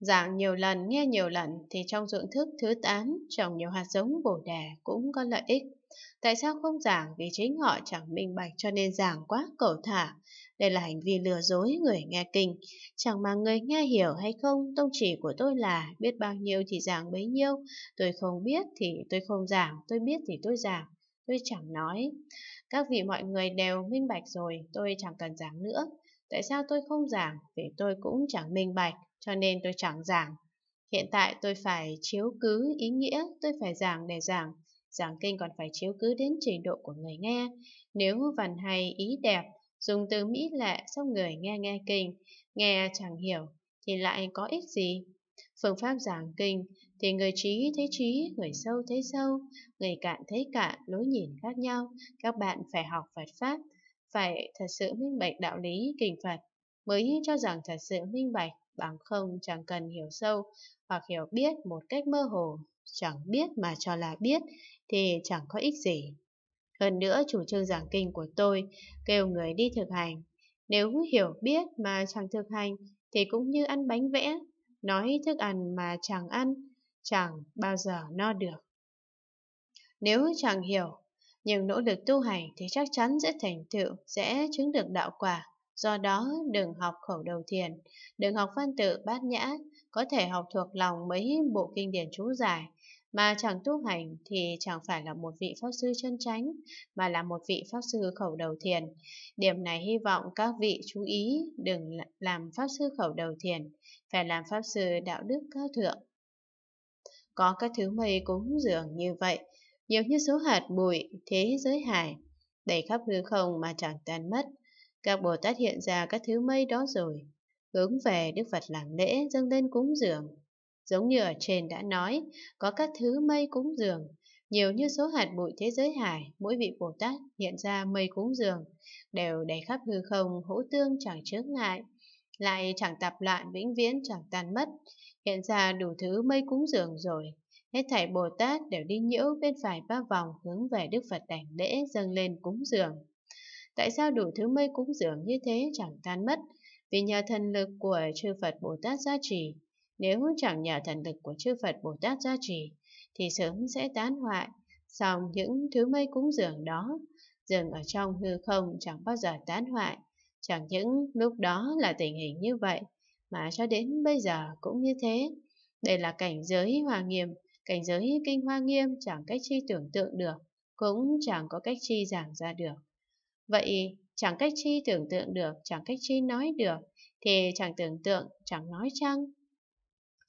Giảng nhiều lần, nghe nhiều lần thì trong dưỡng thức thứ 8 trồng nhiều hạt giống bổ đề cũng có lợi ích. Tại sao không giảng vì chính họ chẳng minh bạch cho nên giảng quá cầu thả. Đây là hành vi lừa dối người nghe kinh. Chẳng mà người nghe hiểu hay không, tông chỉ của tôi là biết bao nhiêu thì giảng bấy nhiêu. Tôi không biết thì tôi không giảng, tôi biết thì tôi giảng. Tôi chẳng nói. Các vị mọi người đều minh bạch rồi, tôi chẳng cần giảng nữa. Tại sao tôi không giảng? Vì tôi cũng chẳng minh bạch cho nên tôi chẳng giảng. Hiện tại tôi phải chiếu cứ ý nghĩa, tôi phải giảng để giảng. Giảng kinh còn phải chiếu cứ đến trình độ của người nghe. Nếu vần hay ý đẹp, dùng từ mỹ lệ xong người nghe nghe kinh, nghe chẳng hiểu thì lại có ích gì. Phương pháp giảng kinh thì người trí thấy trí, người sâu thấy sâu, người cạn thấy cạn, lối nhìn khác nhau. Các bạn phải học Phật Pháp, phải thật sự minh bạch đạo lý kinh Phật mới cho rằng thật sự minh bạch bằng không chẳng cần hiểu sâu hoặc hiểu biết một cách mơ hồ, chẳng biết mà cho là biết thì chẳng có ích gì. Hơn nữa chủ trương giảng kinh của tôi kêu người đi thực hành. Nếu hiểu biết mà chẳng thực hành thì cũng như ăn bánh vẽ, nói thức ăn mà chẳng ăn, chẳng bao giờ no được. Nếu chẳng hiểu, nhưng nỗ lực tu hành thì chắc chắn sẽ thành tựu, sẽ chứng được đạo quả. Do đó, đừng học khẩu đầu thiền, đừng học văn tự bát nhã, có thể học thuộc lòng mấy bộ kinh điển chú giải, mà chẳng tu hành thì chẳng phải là một vị pháp sư chân chánh, mà là một vị pháp sư khẩu đầu thiền. Điểm này hy vọng các vị chú ý đừng làm pháp sư khẩu đầu thiền, phải làm pháp sư đạo đức cao thượng. Có các thứ mây cúng dường như vậy, nhiều như số hạt bụi, thế giới hải, đầy khắp hư không mà chẳng tan mất. Các Bồ Tát hiện ra các thứ mây đó rồi, hướng về Đức Phật làm lễ dâng lên cúng dường. Giống như ở trên đã nói, có các thứ mây cúng dường, nhiều như số hạt bụi thế giới hải, mỗi vị Bồ Tát hiện ra mây cúng dường, đều đầy khắp hư không, hữu tương chẳng chướng ngại, lại chẳng tạp loạn vĩnh viễn chẳng tan mất, hiện ra đủ thứ mây cúng dường rồi. Hết thảy Bồ Tát đều đi nhiễu bên phải ba vòng hướng về Đức Phật đảnh lễ dâng lên cúng dường. Tại sao đủ thứ mây cúng dường như thế chẳng tan mất? Vì nhờ thần lực của chư Phật Bồ Tát gia trì. Nếu chẳng nhờ thần lực của chư Phật Bồ Tát gia trì, thì sớm sẽ tán hoại. Xong những thứ mây cúng dường đó, dừng ở trong hư không chẳng bao giờ tán hoại. Chẳng những lúc đó là tình hình như vậy, mà cho đến bây giờ cũng như thế. Đây là cảnh giới hòa nghiêm, cảnh giới kinh hoa nghiêm chẳng cách chi tưởng tượng được, cũng chẳng có cách chi giảng ra được. Vậy chẳng cách chi tưởng tượng được, chẳng cách chi nói được, thì chẳng tưởng tượng, chẳng nói chăng?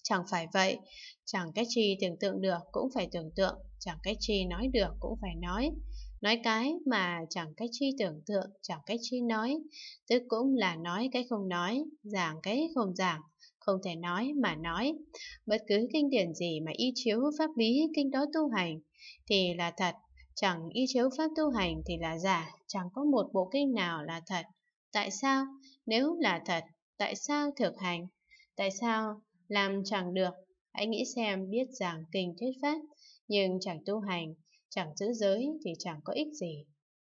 Chẳng phải vậy, chẳng cách chi tưởng tượng được cũng phải tưởng tượng, chẳng cách chi nói được cũng phải nói. Nói cái mà chẳng cách chi tưởng tượng, chẳng cách chi nói, tức cũng là nói cái không nói, giảng cái không giảng, không thể nói mà nói. Bất cứ kinh điển gì mà y chiếu pháp lý kinh đó tu hành, thì là thật Chẳng y chiếu pháp tu hành thì là giả, chẳng có một bộ kinh nào là thật. Tại sao? Nếu là thật, tại sao thực hành? Tại sao làm chẳng được? Hãy nghĩ xem biết giảng kinh thuyết pháp, nhưng chẳng tu hành, chẳng giữ giới thì chẳng có ích gì.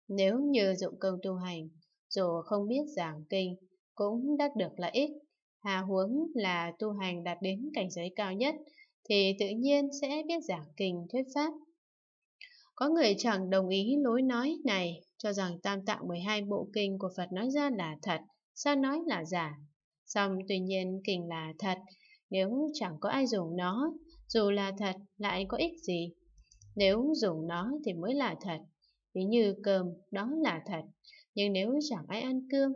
Nếu như dụng công tu hành, dù không biết giảng kinh, cũng đắc được lợi ích. Hà huống là tu hành đạt đến cảnh giới cao nhất, thì tự nhiên sẽ biết giảng kinh thuyết pháp. Có người chẳng đồng ý lối nói này, cho rằng tam tạng 12 bộ kinh của Phật nói ra là thật, sao nói là giả. Xong tuy nhiên kinh là thật, nếu chẳng có ai dùng nó, dù là thật lại có ích gì. Nếu dùng nó thì mới là thật, ví như cơm đó là thật, nhưng nếu chẳng ai ăn cơm